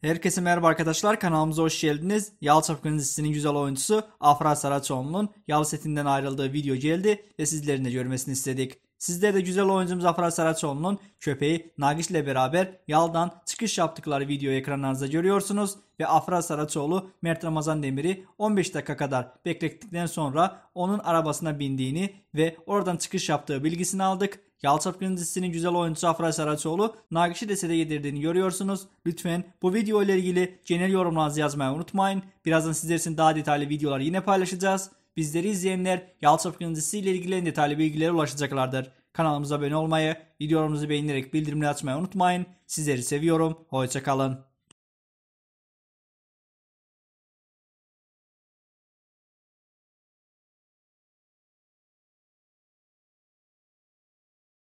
Herkese merhaba arkadaşlar kanalımıza hoş geldiniz. Yal dizisinin güzel oyuncusu Afra Saraçoğlu'nun Yal setinden ayrıldığı video geldi ve sizlerin de görmesini istedik. Sizde de güzel oyuncum Zafer Saraçoğlu'nun köpeği Nagiş ile beraber yaldan çıkış yaptıkları video ekranlarınızda görüyorsunuz. Ve Afra Saraçoğlu Mert Ramazan Demir'i 15 dakika kadar beklettikten sonra onun arabasına bindiğini ve oradan çıkış yaptığı bilgisini aldık. Yalçap Gündüz'ün güzel oyuncusu Afra Saraçoğlu Nagiş'i de sede yedirdiğini görüyorsunuz. Lütfen bu video ile ilgili genel yorumlarınızı yazmayı unutmayın. Birazdan sizler için daha detaylı videolar yine paylaşacağız bizleri izleyenler Yalçın Fıkıncısı ile ilgili detaylı bilgilere ulaşacaklardır. Kanalımıza abone olmayı, videolarımızı beğenerek bildirimleri açmayı unutmayın. Sizleri seviyorum. Hoşçakalın.